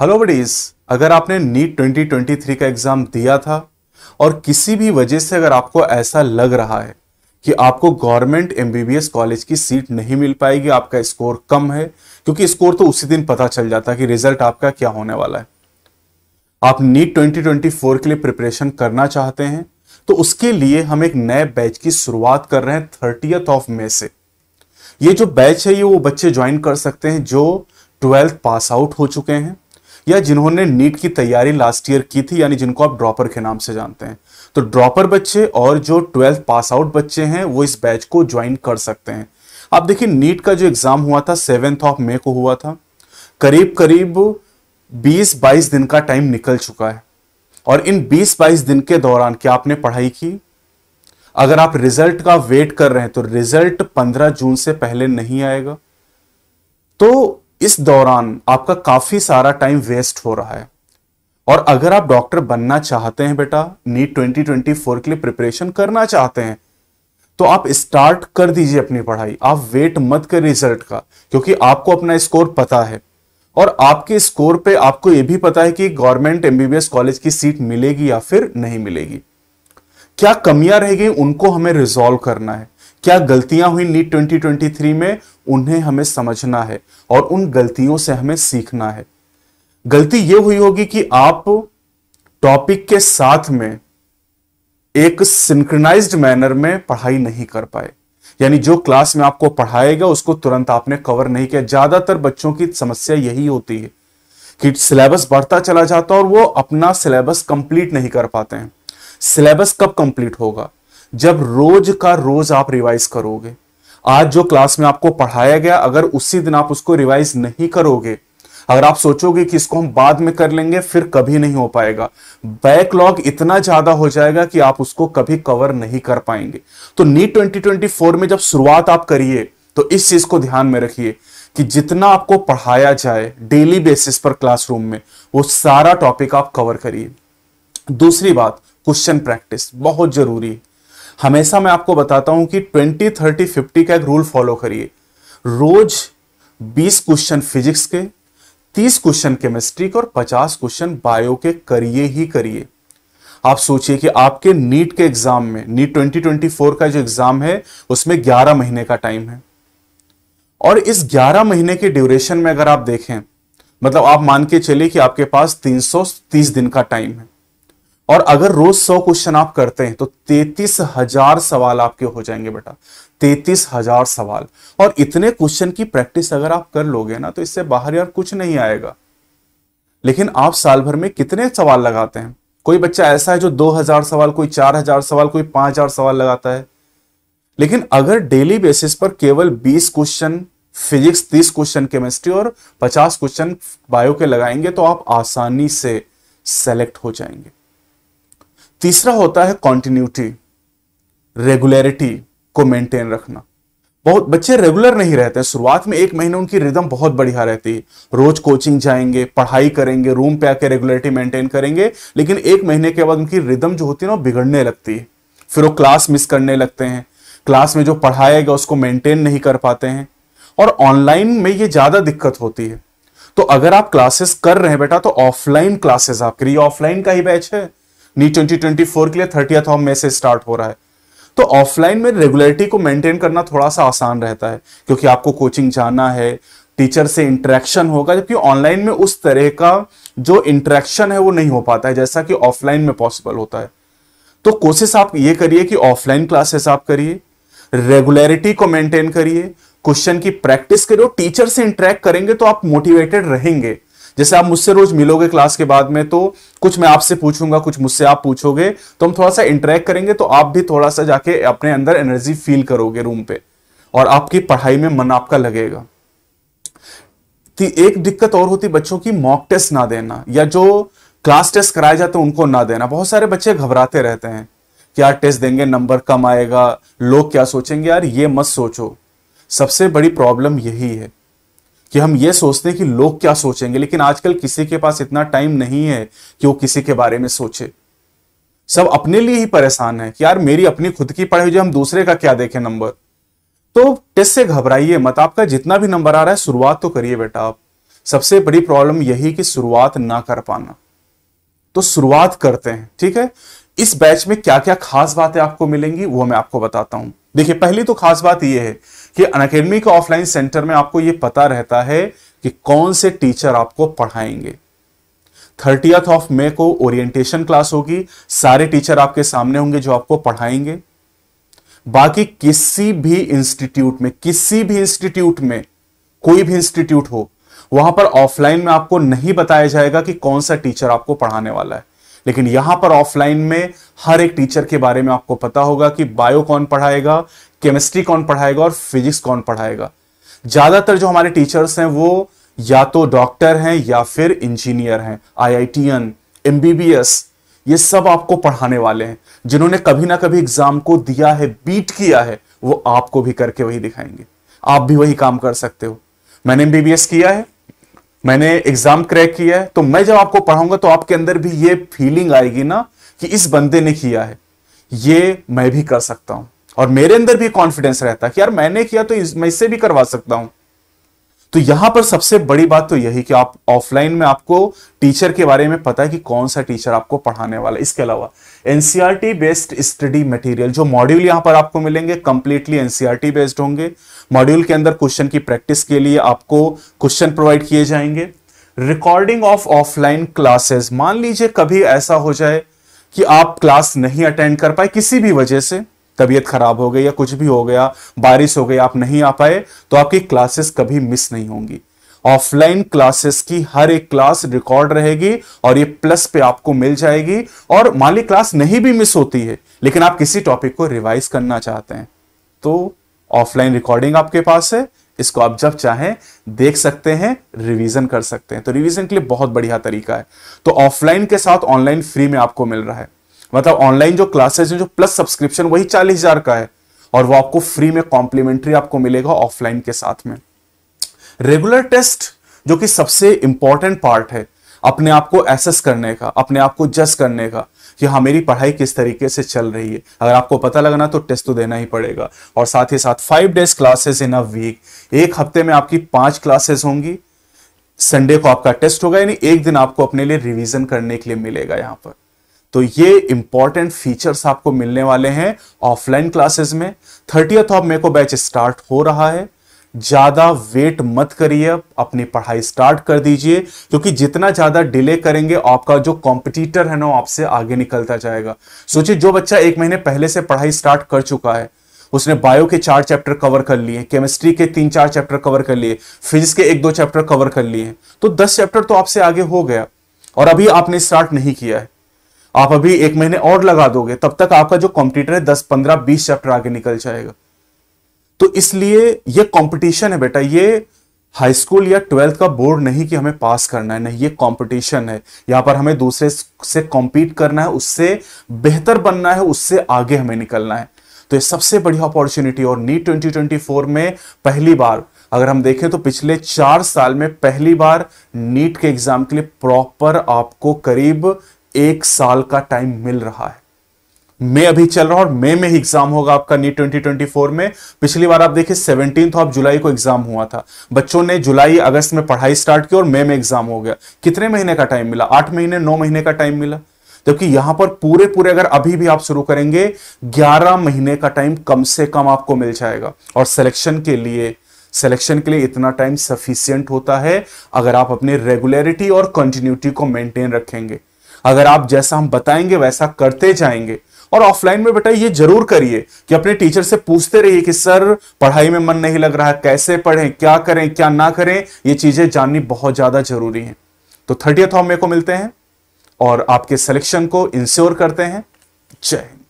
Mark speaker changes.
Speaker 1: hello buddies अगर आपने NEET 2023 का एग्जाम दिया था और किसी भी वजह से अगर आपको ऐसा लग रहा है कि आपको गवर्नमेंट एमबीबीएस कॉलेज की सीट नहीं मिल पाएगी आपका स्कोर कम है क्योंकि स्कोर तो उसी दिन पता चल जाता है कि रिजल्ट आपका क्या होने वाला है आप नीट 2024 के लिए प्रिपरेशन करना चाहते हैं तो उसके लिए हम एक नए बैच की शुरुआत कर रहे हैं थर्टियथ ऑफ मे से ये जो बैच है ये वो बच्चे ज्वाइन कर सकते हैं जो ट्वेल्थ पास आउट हो चुके हैं या जिन्होंने नीट की तैयारी लास्ट ईयर की थी यानी जिनको आप ड्रॉपर के नाम से जानते हैं तो ड्रॉपर बच्चे और जो ट्वेल्थ पास आउट बच्चे हैं वो इस बैच को ज्वाइन कर सकते हैं आप देखिए नीट का जो एग्ज़ाम हुआ था सेवेंथ ऑफ मे को हुआ था करीब करीब 20-22 दिन का टाइम निकल चुका है और इन 20-22 दिन के दौरान क्या आपने पढ़ाई की अगर आप रिजल्ट का वेट कर रहे हैं तो रिजल्ट 15 जून से पहले नहीं आएगा तो इस दौरान आपका काफी सारा टाइम वेस्ट हो रहा है और अगर आप डॉक्टर बनना चाहते हैं बेटा नीट 2024 के लिए प्रिपरेशन करना चाहते हैं तो आप स्टार्ट कर दीजिए अपनी पढ़ाई आप वेट मत कर रिजल्ट का क्योंकि आपको अपना स्कोर पता है और आपके स्कोर पे आपको यह भी पता है कि गवर्नमेंट एमबीबीएस कॉलेज की सीट मिलेगी या फिर नहीं मिलेगी क्या कमियां रह गई उनको हमें रिजॉल्व करना है क्या गलतियां हुई नीट 2023 में उन्हें हमें समझना है और उन गलतियों से हमें सीखना है गलती यह हुई होगी कि आप टॉपिक के साथ में एक सिंक्रनाइज्ड मैनर में पढ़ाई नहीं कर पाए यानी जो क्लास में आपको पढ़ाएगा उसको तुरंत आपने कवर नहीं किया ज्यादातर बच्चों की समस्या यही होती है कि सिलेबस बढ़ता चला जाता है और वो अपना सिलेबस कंप्लीट नहीं कर पाते हैं सिलेबस कब कंप्लीट होगा जब रोज का रोज आप रिवाइज करोगे आज जो क्लास में आपको पढ़ाया गया अगर उसी दिन आप उसको रिवाइज नहीं करोगे अगर आप सोचोगे कि इसको हम बाद में कर लेंगे फिर कभी नहीं हो पाएगा बैकलॉग इतना ज्यादा हो जाएगा कि आप उसको कभी कवर नहीं कर पाएंगे तो नीट 2024 में जब शुरुआत आप करिए तो इस चीज को ध्यान में रखिए कि जितना आपको पढ़ाया जाए डेली बेसिस पर क्लासरूम में वो सारा टॉपिक आप कवर करिए दूसरी बात क्वेश्चन प्रैक्टिस बहुत जरूरी है हमेशा मैं आपको बताता हूं कि 20 30 50 का एक रूल फॉलो करिए रोज 20 क्वेश्चन फिजिक्स के 30 क्वेश्चन केमिस्ट्री के और 50 क्वेश्चन बायो के करिए ही करिए आप सोचिए कि आपके नीट के एग्जाम में नीट 2024 का जो एग्जाम है उसमें 11 महीने का टाइम है और इस 11 महीने के ड्यूरेशन में अगर आप देखें मतलब आप मान के चलिए कि आपके पास 330 दिन का टाइम है और अगर रोज सौ क्वेश्चन आप करते हैं तो तैतीस हजार सवाल आपके हो जाएंगे बेटा तैतीस हजार सवाल और इतने क्वेश्चन की प्रैक्टिस अगर आप कर लोगे ना तो इससे बाहर यार कुछ नहीं आएगा लेकिन आप साल भर में कितने सवाल लगाते हैं कोई बच्चा ऐसा है जो दो हजार सवाल कोई चार हजार सवाल कोई पांच हजार सवाल लगाता है लेकिन अगर डेली बेसिस पर केवल बीस क्वेश्चन फिजिक्स तीस क्वेश्चन केमिस्ट्री और पचास क्वेश्चन बायो के लगाएंगे तो आप आसानी से सेलेक्ट हो जाएंगे तीसरा होता है कॉन्टिन्यूटी रेगुलरिटी को मेंटेन रखना बहुत बच्चे रेगुलर नहीं रहते हैं शुरुआत में एक महीने उनकी रिदम बहुत बढ़िया रहती है रोज कोचिंग जाएंगे पढ़ाई करेंगे रूम पे आके रेगुलरिटी मेंटेन करेंगे लेकिन एक महीने के बाद उनकी रिदम जो होती है ना बिगड़ने लगती है फिर वो क्लास मिस करने लगते हैं क्लास में जो पढ़ाया गया उसको मेंटेन नहीं कर पाते हैं और ऑनलाइन में ये ज़्यादा दिक्कत होती है तो अगर आप क्लासेस कर रहे हैं बेटा तो ऑफलाइन क्लासेस आप करिए ऑफलाइन का ही बैच है नी 2024 के लिए थर्टियथ ऑफ मे से स्टार्ट हो रहा है तो ऑफलाइन में रेगुलरिटी को मेंटेन करना थोड़ा सा आसान रहता है क्योंकि आपको कोचिंग जाना है टीचर से इंटरेक्शन होगा जबकि ऑनलाइन में उस तरह का जो इंटरेक्शन है वो नहीं हो पाता है जैसा कि ऑफलाइन में पॉसिबल होता है तो कोशिश आप ये करिए कि ऑफलाइन क्लासेस आप करिए रेगुलरिटी को मेंटेन करिए क्वेश्चन की प्रैक्टिस करिए टीचर से इंटरेक्ट करेंगे तो आप मोटिवेटेड रहेंगे जैसे आप मुझसे रोज मिलोगे क्लास के बाद में तो कुछ मैं आपसे पूछूंगा कुछ मुझसे आप पूछोगे तो हम थोड़ा सा इंटरेक्ट करेंगे तो आप भी थोड़ा सा जाके अपने अंदर एनर्जी फील करोगे रूम पे और आपकी पढ़ाई में मन आपका लगेगा एक दिक्कत और होती बच्चों की मॉक टेस्ट ना देना या जो क्लास टेस्ट कराए जाते हैं उनको ना देना बहुत सारे बच्चे घबराते रहते हैं कि यार टेस्ट देंगे नंबर कम आएगा लोग क्या सोचेंगे यार ये मत सोचो सबसे बड़ी प्रॉब्लम यही है कि हम ये सोचते हैं कि लोग क्या सोचेंगे लेकिन आजकल किसी के पास इतना टाइम नहीं है कि वो किसी के बारे में सोचे सब अपने लिए ही परेशान है कि यार मेरी अपनी खुद की पढ़ाई जो हम दूसरे का क्या देखें नंबर तो टेस्ट से घबराइए मत आपका जितना भी नंबर आ रहा है शुरुआत तो करिए बेटा आप सबसे बड़ी प्रॉब्लम यही कि शुरुआत ना कर पाना तो शुरुआत करते हैं ठीक है इस बैच में क्या क्या खास बातें आपको मिलेंगी वो मैं आपको बताता हूं देखिए पहली तो खास बात यह है कि अनकेडमी का ऑफलाइन सेंटर में आपको यह पता रहता है कि कौन से टीचर आपको पढ़ाएंगे थर्टियथ ऑफ मे को ओरिएंटेशन क्लास होगी सारे टीचर आपके सामने होंगे जो आपको पढ़ाएंगे बाकी किसी भी इंस्टीट्यूट में किसी भी इंस्टीट्यूट में कोई भी इंस्टीट्यूट हो वहां पर ऑफलाइन में आपको नहीं बताया जाएगा कि कौन सा टीचर आपको पढ़ाने वाला है लेकिन यहां पर ऑफलाइन में हर एक टीचर के बारे में आपको पता होगा कि बायो कौन पढ़ाएगा केमिस्ट्री कौन पढ़ाएगा और फिजिक्स कौन पढ़ाएगा ज्यादातर जो हमारे टीचर्स हैं वो या तो डॉक्टर हैं या फिर इंजीनियर हैं आईआईटीएन एमबीबीएस ये सब आपको पढ़ाने वाले हैं जिन्होंने कभी ना कभी एग्जाम को दिया है बीट किया है वो आपको भी करके वही दिखाएंगे आप भी वही काम कर सकते हो मैंने एमबीबीएस किया है मैंने एग्जाम क्रैक किया है तो मैं जब आपको पढ़ाऊंगा तो आपके अंदर भी ये फीलिंग आएगी ना कि इस बंदे ने किया है ये मैं भी कर सकता हूं और मेरे अंदर भी कॉन्फिडेंस रहता है कि यार मैंने किया तो इस, मैं इससे भी करवा सकता हूं तो यहां पर सबसे बड़ी बात तो यही कि आप ऑफलाइन में आपको टीचर के बारे में पता है कि कौन सा टीचर आपको पढ़ाने वाला इसके अलावा एनसीआरटी बेस्ड स्टडी मटेरियल जो मॉड्यूल यहां पर आपको मिलेंगे कंप्लीटली एनसीआरटी बेस्ड होंगे मॉड्यूल के अंदर क्वेश्चन की प्रैक्टिस के लिए आपको क्वेश्चन प्रोवाइड किए जाएंगे रिकॉर्डिंग ऑफ ऑफलाइन क्लासेस मान लीजिए कभी ऐसा हो जाए कि आप क्लास नहीं अटेंड कर पाए किसी भी वजह से तबीयत खराब हो गई या कुछ भी हो गया बारिश हो गई आप नहीं आ पाए तो आपकी क्लासेस कभी मिस नहीं होंगी ऑफलाइन क्लासेस की हर एक क्लास रिकॉर्ड रहेगी और ये प्लस पे आपको मिल जाएगी और मान ली क्लास नहीं भी मिस होती है लेकिन आप किसी टॉपिक को रिवाइज करना चाहते हैं तो ऑफलाइन रिकॉर्डिंग आपके पास है इसको आप जब चाहें देख सकते हैं रिवीजन कर सकते हैं तो रिवीजन के लिए बहुत बढ़िया तरीका है तो ऑफलाइन के साथ ऑनलाइन फ्री में आपको मिल रहा है मतलब ऑनलाइन जो क्लासेस हैं जो प्लस सब्सक्रिप्शन वही चालीस हजार का है और वो आपको फ्री में कॉम्प्लीमेंट्री आपको मिलेगा ऑफलाइन के साथ में रेगुलर टेस्ट जो कि सबसे इंपॉर्टेंट पार्ट है अपने आप को एसेस करने का अपने आप को जज करने का कि हाँ मेरी पढ़ाई किस तरीके से चल रही है अगर आपको पता लगना तो टेस्ट तो देना ही पड़ेगा और साथ ही साथ five days classes in a week एक हफ्ते में आपकी पांच क्लासेस होंगी संडे को आपका टेस्ट होगा यानी एक दिन आपको अपने लिए रिविजन करने के लिए मिलेगा यहां पर तो ये इंपॉर्टेंट फीचर्स आपको मिलने वाले हैं ऑफलाइन क्लासेस में थर्टियथ ऑफ मे को बैच स्टार्ट हो रहा है ज़्यादा वेट मत करिए अपनी पढ़ाई स्टार्ट कर दीजिए क्योंकि जितना ज़्यादा डिले करेंगे आपका जो कॉम्पिटिटर है ना आपसे आगे निकलता जाएगा सोचिए जो बच्चा एक महीने पहले से पढ़ाई स्टार्ट कर चुका है उसने बायो के चार चैप्टर कवर कर लिए केमिस्ट्री के तीन चार चैप्टर कवर कर लिए फिजिक्स के एक दो चैप्टर कवर कर लिए तो दस चैप्टर तो आपसे आगे हो गया और अभी आपने स्टार्ट नहीं किया है आप अभी एक महीने और लगा दोगे तब तक आपका जो कॉम्पिटिटर है दस पंद्रह बीस चैप्टर आगे निकल जाएगा तो इसलिए ये कंपटीशन है बेटा ये हाई स्कूल या ट्वेल्थ का बोर्ड नहीं कि हमें पास करना है नहीं ये कंपटीशन है यहां पर हमें दूसरे से कॉम्पीट करना है उससे बेहतर बनना है उससे आगे हमें निकलना है तो ये सबसे बढ़िया अपॉर्चुनिटी और नीट 2024 में पहली बार अगर हम देखें तो पिछले चार साल में पहली बार नीट के एग्जाम के लिए प्रॉपर आपको करीब एक साल का टाइम मिल रहा है मई अभी चल रहा है और मई में ही एग्जाम होगा आपका नीट 2024 में पिछली बार आप देखिए सेवनटीन ऑफ जुलाई को एग्जाम हुआ था बच्चों ने जुलाई अगस्त में पढ़ाई स्टार्ट की और मई में एग्जाम हो गया कितने महीने का टाइम मिला आठ महीने नौ महीने का टाइम मिला जबकि यहां पर पूरे पूरे अगर अभी भी आप शुरू करेंगे 11 महीने का टाइम कम से कम आपको मिल जाएगा और सिलेक्शन के लिए सिलेक्शन के लिए इतना टाइम सफिशियंट होता है अगर आप अपने रेगुलरिटी और कंटिन्यूटी को मेंटेन रखेंगे अगर आप जैसा हम बताएंगे वैसा करते जाएंगे और ऑफलाइन में बेटा ये जरूर करिए कि अपने टीचर से पूछते रहिए कि सर पढ़ाई में मन नहीं लग रहा कैसे पढ़ें क्या करें क्या ना करें ये चीजें जाननी बहुत ज्यादा जरूरी है तो थर्टियथ ऑफ मे को मिलते हैं और आपके सिलेक्शन को इंश्योर करते हैं जय हिंद